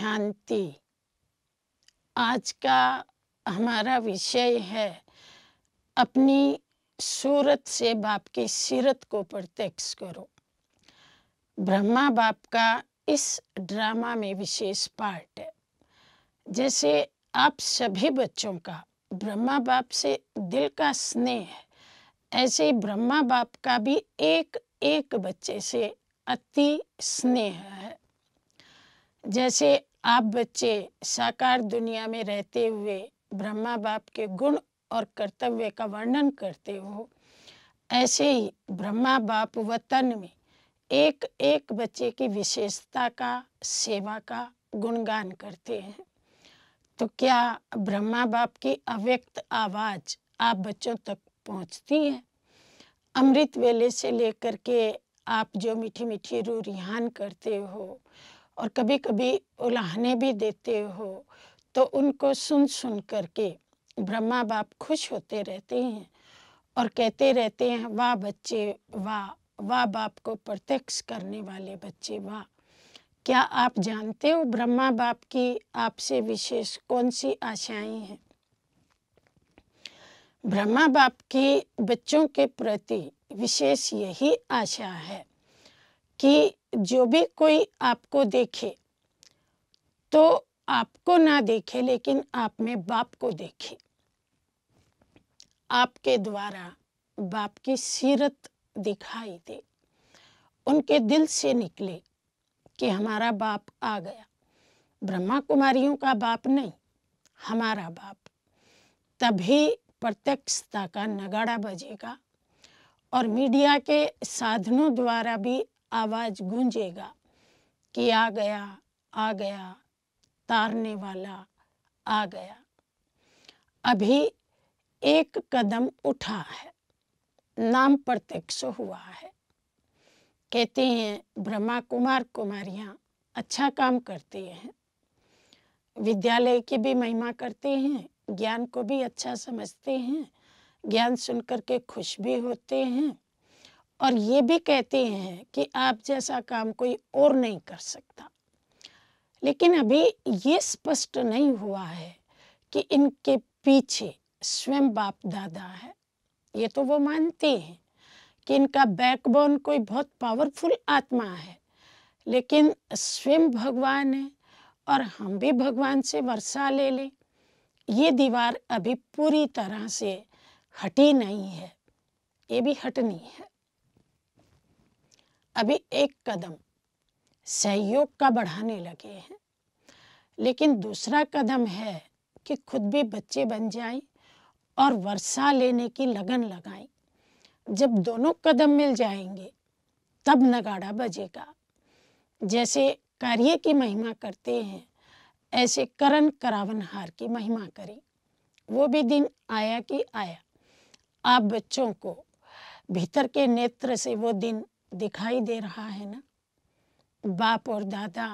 शांति आज का हमारा विषय है अपनी सूरत से बाप की सीरत को प्रत्यक्ष करो ब्रह्मा बाप का इस ड्रामा में विशेष पार्ट है जैसे आप सभी बच्चों का ब्रह्मा बाप से दिल का स्नेह है ऐसे ब्रह्मा बाप का भी एक एक बच्चे से अति स्नेह है जैसे आप बच्चे साकार दुनिया में रहते हुए ब्रह्मा बाप के गुण और कर्तव्य का वर्णन करते हो ऐसे ही ब्रह्मा बाप वतन में एक एक बच्चे की विशेषता का सेवा का गुणगान करते हैं तो क्या ब्रह्मा बाप की अव्यक्त आवाज़ आप बच्चों तक पहुंचती है अमृत वेले से लेकर के आप जो मीठी मीठी रू रिहान करते हो और कभी कभी उलाहने भी देते हो तो उनको सुन सुन करके ब्रह्मा बाप खुश होते रहते हैं और कहते रहते हैं वाह बच्चे वाह वाह बाप को प्रत्यक्ष करने वाले बच्चे वाह क्या आप जानते हो ब्रह्मा बाप की आपसे विशेष कौन सी आशाएं हैं ब्रह्मा बाप की बच्चों के प्रति विशेष यही आशा है कि जो भी कोई आपको देखे तो आपको ना देखे लेकिन आप में बाप को देखे आपके द्वारा बाप की सीरत दिखाई दे उनके दिल से निकले कि हमारा बाप आ गया ब्रह्मा कुमारियों का बाप नहीं हमारा बाप तभी प्रत्यक्षता का नगाड़ा बजेगा और मीडिया के साधनों द्वारा भी आवाज़ गूंजेगा कि आ गया आ गया तारने वाला आ गया अभी एक कदम उठा है नाम प्रत्यक्ष हुआ है कहते हैं ब्रह्मा कुमार कुमारियां अच्छा काम करती हैं विद्यालय की भी महिमा करते हैं ज्ञान को भी अच्छा समझते हैं ज्ञान सुन करके खुश भी होते हैं और ये भी कहते हैं कि आप जैसा काम कोई और नहीं कर सकता लेकिन अभी ये स्पष्ट नहीं हुआ है कि इनके पीछे स्वयं बाप दादा है ये तो वो मानते हैं कि इनका बैकबोन कोई बहुत पावरफुल आत्मा है लेकिन स्वयं भगवान है और हम भी भगवान से वर्षा ले लें ये दीवार अभी पूरी तरह से हटी नहीं है ये भी हटनी है अभी एक कदम सहयोग का बढ़ाने लगे हैं लेकिन दूसरा कदम है कि खुद भी बच्चे बन जाएं और वर्षा लेने की लगन लगाएं जब दोनों कदम मिल जाएंगे तब नगाड़ा बजेगा जैसे कार्य की महिमा करते हैं ऐसे करण करावनहार की महिमा करें वो भी दिन आया कि आया आप बच्चों को भीतर के नेत्र से वो दिन दिखाई दे रहा है ना बाप और दादा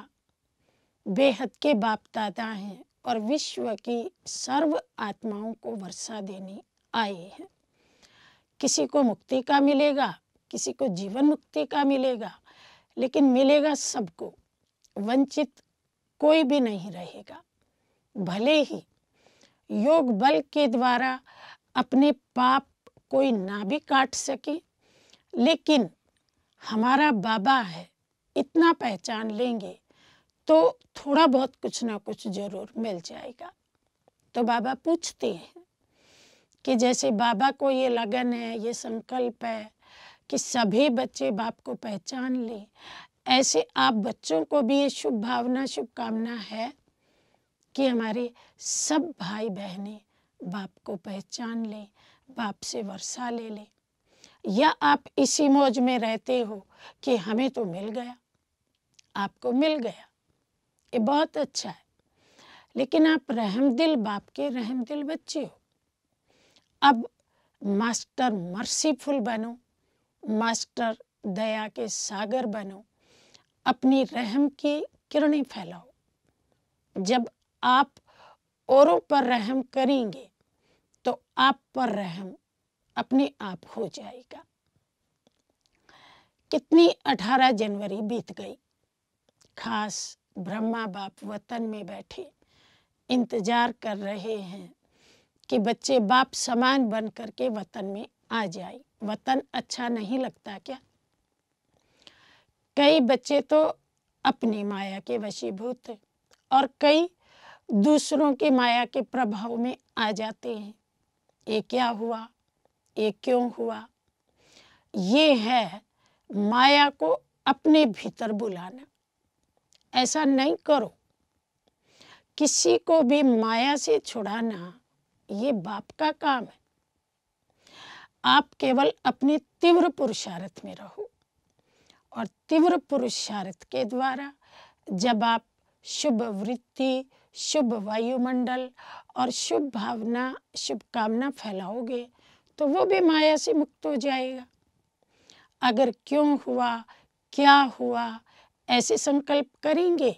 बेहद के बाप दादा हैं और विश्व की सर्व आत्माओं को वर्षा देने आए हैं किसी को मुक्ति का मिलेगा किसी को जीवन मुक्ति का मिलेगा लेकिन मिलेगा सबको वंचित कोई भी नहीं रहेगा भले ही योग बल के द्वारा अपने पाप कोई ना भी काट सके लेकिन हमारा बाबा है इतना पहचान लेंगे तो थोड़ा बहुत कुछ ना कुछ जरूर मिल जाएगा तो बाबा पूछते हैं कि जैसे बाबा को ये लगन है ये संकल्प है कि सभी बच्चे बाप को पहचान लें ऐसे आप बच्चों को भी ये शुभ भावना शुभकामना है कि हमारे सब भाई बहनें बाप को पहचान लें बाप से वर्षा ले लें या आप इसी मौज में रहते हो कि हमें तो मिल गया आपको मिल गया ये बहुत अच्छा है लेकिन आप दिल बाप के दिल बच्चे हो अब मास्टर मर्सीफुल बनो मास्टर दया के सागर बनो अपनी रहम की किरणें फैलाओ जब आप औरों पर रहम करेंगे तो आप पर रहम अपने आप हो जाएगा कितनी अठारह जनवरी बीत गई खास ब्रह्मा बाप वतन में बैठे इंतजार कर रहे हैं कि बच्चे बाप समान बन करके वतन में आ जाए वतन अच्छा नहीं लगता क्या कई बच्चे तो अपनी माया के वशीभूत और कई दूसरों के माया के प्रभाव में आ जाते हैं ये क्या हुआ ये क्यों हुआ ये है माया को अपने भीतर बुलाना ऐसा नहीं करो किसी को भी माया से छुड़ाना ये बाप का काम है आप केवल अपने तीव्र पुरुषार्थ में रहो और तीव्र पुरुषार्थ के द्वारा जब आप शुभ वृत्ति शुभ वायुमंडल और शुभ भावना शुभकामना फैलाओगे तो वो भी माया से मुक्त हो जाएगा अगर क्यों हुआ क्या हुआ ऐसे संकल्प करेंगे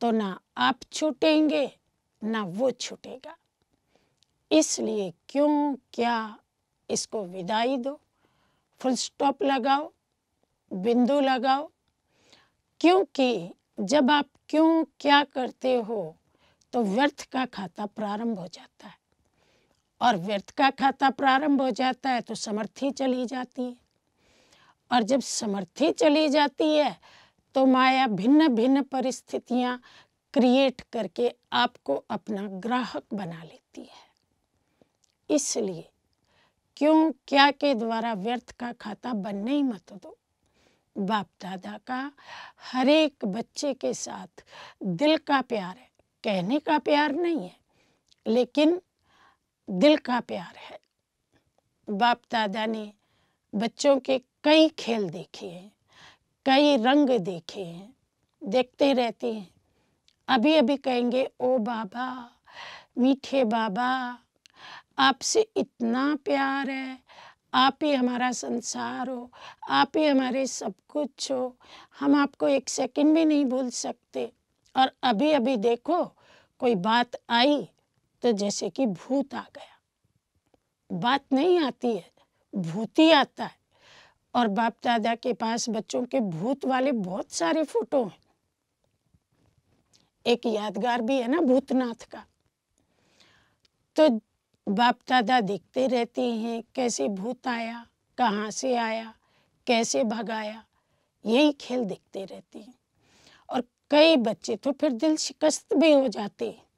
तो ना आप छूटेंगे ना वो छूटेगा इसलिए क्यों क्या इसको विदाई दो फुल स्टॉप लगाओ बिंदु लगाओ क्योंकि जब आप क्यों क्या करते हो तो व्यर्थ का खाता प्रारंभ हो जाता है और व्यर्थ का खाता प्रारंभ हो जाता है तो समर्थी चली जाती है और जब समर्थी चली जाती है तो माया भिन्न भिन्न परिस्थितियां क्रिएट करके आपको अपना ग्राहक बना लेती है इसलिए क्यों क्या के द्वारा व्यर्थ का खाता बनने ही मत दो बाप दादा का हर एक बच्चे के साथ दिल का प्यार है कहने का प्यार नहीं है लेकिन दिल का प्यार है बाप दादा ने बच्चों के कई खेल देखे हैं कई रंग देखे हैं देखते रहते हैं अभी अभी कहेंगे ओ बाबा मीठे बाबा आपसे इतना प्यार है आप ही हमारा संसार हो आप ही हमारे सब कुछ हो हम आपको एक सेकंड भी नहीं भूल सकते और अभी अभी देखो कोई बात आई तो जैसे कि भूत आ गया बात नहीं आती है भूत ही आता है और बाप दादा के पास बच्चों के भूत वाले बहुत सारे फोटो हैं एक यादगार भी है ना भूतनाथ का तो बाप दादा देखते रहते हैं कैसे भूत आया कहाँ से आया कैसे भगाया यही खेल देखते रहते हैं और कई बच्चे तो फिर दिल शिकस्त भी हो जाते हैं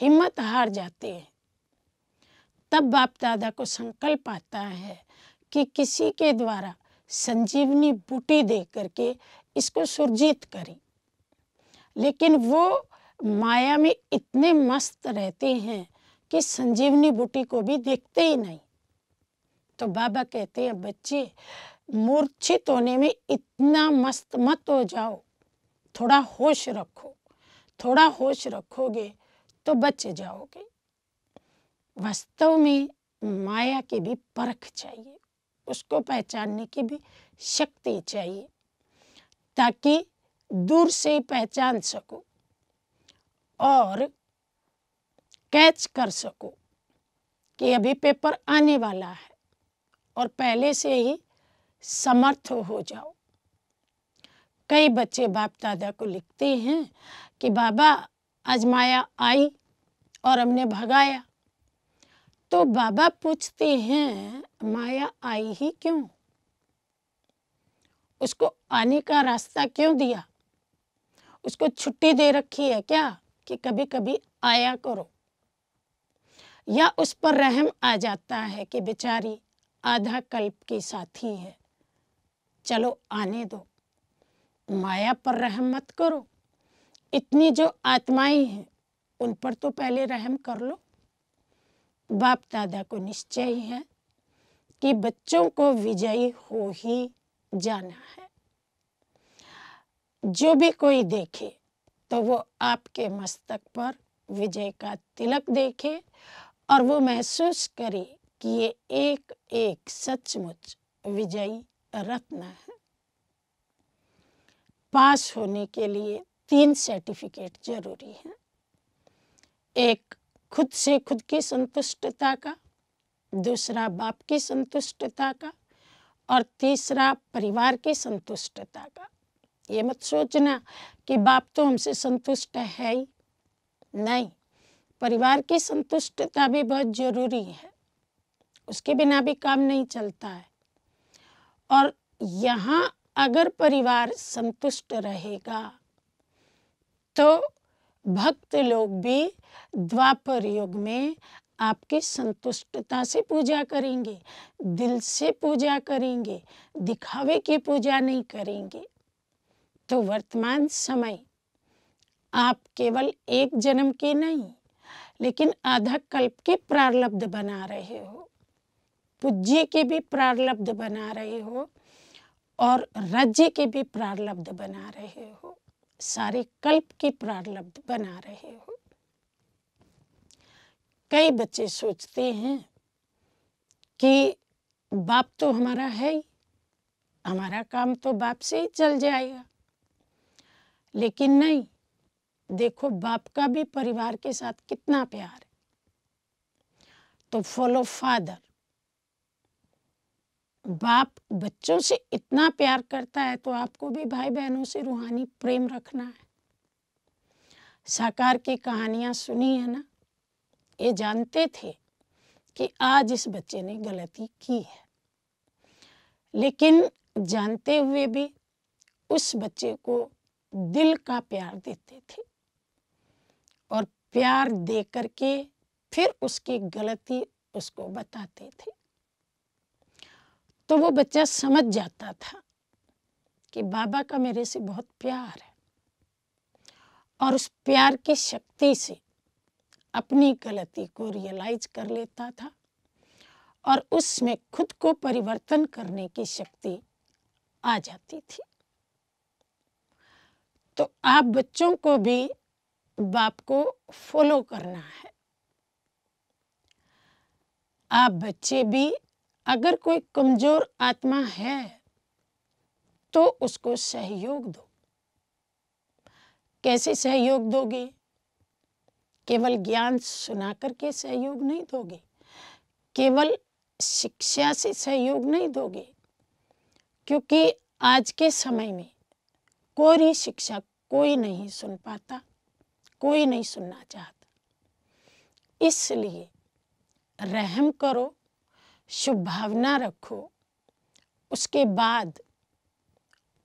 हिम्मत हार जाते हैं तब बाप दादा को संकल्प आता है कि किसी के द्वारा संजीवनी बूटी दे करके इसको सुरजीत करें लेकिन वो माया में इतने मस्त रहते हैं कि संजीवनी बूटी को भी देखते ही नहीं तो बाबा कहते हैं बच्चे मूर्छित होने में इतना मस्त मत हो जाओ थोड़ा होश रखो थोड़ा होश रखोगे तो बच जाओगे वास्तव में माया की भी परख चाहिए उसको पहचानने की भी शक्ति चाहिए ताकि दूर से पहचान सको और कैच कर सको कि अभी पेपर आने वाला है और पहले से ही समर्थ हो जाओ कई बच्चे बाप दादा को लिखते हैं कि बाबा आजमाया आई और हमने भगाया तो बाबा पूछते हैं माया आई ही क्यों उसको आने का रास्ता क्यों दिया उसको छुट्टी दे रखी है क्या कि कभी कभी आया करो या उस पर रहम आ जाता है कि बेचारी आधा कल्प की साथी है चलो आने दो माया पर रहम मत करो इतनी जो आत्माएं हैं उन पर तो पहले रहम कर लो बाप दादा को निश्चय है कि बच्चों को विजयी हो ही जाना है जो भी कोई देखे तो वो आपके मस्तक पर विजय का तिलक देखे और वो महसूस करे कि ये एक एक सचमुच विजयी रत्न है पास होने के लिए तीन सर्टिफिकेट जरूरी है एक खुद से खुद की संतुष्टता का दूसरा बाप की संतुष्टता का और तीसरा परिवार की संतुष्टता का ये मत सोचना कि बाप तो हमसे संतुष्ट है ही नहीं परिवार की संतुष्टता भी बहुत जरूरी है उसके बिना भी काम नहीं चलता है और यहाँ अगर परिवार संतुष्ट रहेगा तो भक्त लोग भी द्वापर युग में आपकी संतुष्टता से पूजा करेंगे दिल से पूजा करेंगे दिखावे की पूजा नहीं करेंगे तो वर्तमान समय आप केवल एक जन्म की नहीं लेकिन आधा कल्प की प्रारब्ध बना रहे हो पूज्य के भी प्रारब्ध बना रहे हो और राज्य के भी प्रारब्ध बना रहे हो सारे कल्प की प्रारब्ध बना रहे हो कई बच्चे सोचते हैं कि बाप तो हमारा है ही हमारा काम तो बाप से ही चल जाएगा लेकिन नहीं देखो बाप का भी परिवार के साथ कितना प्यार है तो फॉलो फादर बाप बच्चों से इतना प्यार करता है तो आपको भी भाई बहनों से रूहानी प्रेम रखना है साकार की कहानियां सुनी है ना ये जानते थे कि आज इस बच्चे ने गलती की है लेकिन जानते हुए भी उस बच्चे को दिल का प्यार देते थे और प्यार दे करके फिर उसकी गलती उसको बताते थे तो वो बच्चा समझ जाता था कि बाबा का मेरे से बहुत प्यार है और उस प्यार की शक्ति से अपनी गलती को रियलाइज कर लेता था और उसमें खुद को परिवर्तन करने की शक्ति आ जाती थी तो आप बच्चों को भी बाप को फॉलो करना है आप बच्चे भी अगर कोई कमजोर आत्मा है तो उसको सहयोग दो कैसे सहयोग दोगे केवल ज्ञान सुना करके सहयोग नहीं दोगे केवल शिक्षा से सहयोग नहीं दोगे क्योंकि आज के समय में कोई शिक्षा कोई नहीं सुन पाता कोई नहीं सुनना चाहता इसलिए रहम करो शुभ भावना रखो उसके बाद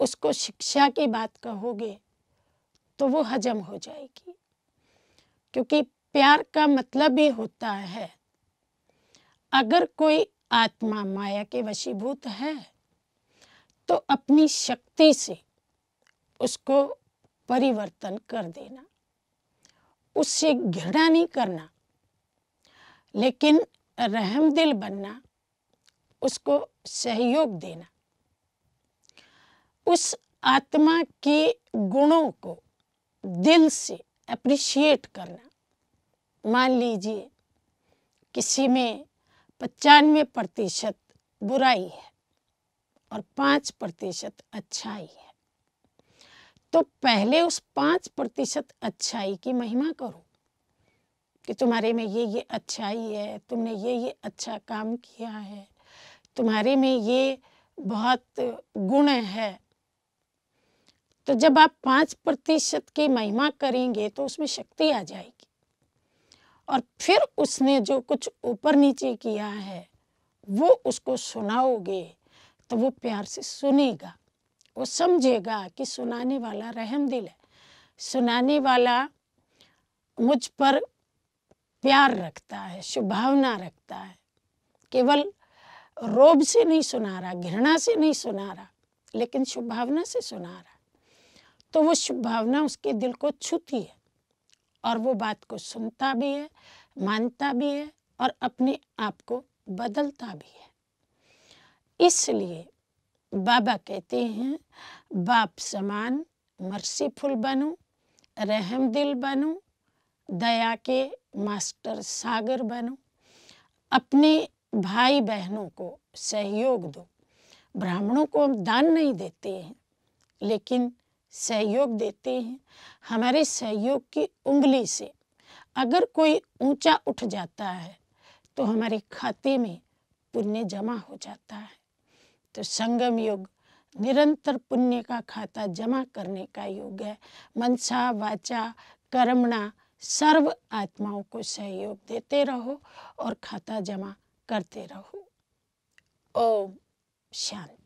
उसको शिक्षा की बात कहोगे तो वो हजम हो जाएगी क्योंकि प्यार का मतलब ही होता है अगर कोई आत्मा माया के वशीभूत है तो अपनी शक्ति से उसको परिवर्तन कर देना उससे घृणा नहीं करना लेकिन रहमदिल बनना उसको सहयोग देना उस आत्मा के गुणों को दिल से अप्रिशिएट करना मान लीजिए किसी में पचानवे प्रतिशत बुराई है और पाँच प्रतिशत अच्छाई है तो पहले उस पाँच प्रतिशत अच्छाई की महिमा करो कि तुम्हारे में ये ये अच्छाई है तुमने ये ये अच्छा काम किया है तुम्हारे में ये बहुत गुण है तो जब आप पाँच प्रतिशत की महिमा करेंगे तो उसमें शक्ति आ जाएगी और फिर उसने जो कुछ ऊपर नीचे किया है वो उसको सुनाओगे तो वो प्यार से सुनेगा वो समझेगा कि सुनाने वाला रहम दिल है सुनाने वाला मुझ पर प्यार रखता है शुभावना रखता है केवल रोब से नहीं सुना रहा घृणा से नहीं सुना रहा लेकिन शुभ भावना से सुना रहा तो वो शुभ भावना उसके दिल को छूती है और वो बात को सुनता भी है मानता भी है और अपने आप को बदलता भी है इसलिए बाबा कहते हैं बाप समान मर्सीफुल बनो रहम दिल बनो दया के मास्टर सागर बनो अपने भाई बहनों को सहयोग दो ब्राह्मणों को हम दान नहीं देते हैं लेकिन सहयोग देते हैं हमारे सहयोग की उंगली से अगर कोई ऊंचा उठ जाता है तो हमारे खाते में पुण्य जमा हो जाता है तो संगम योग निरंतर पुण्य का खाता जमा करने का योग है मनसा वाचा कर्मणा सर्व आत्माओं को सहयोग देते रहो और खाता जमा करते रहो ओम शांति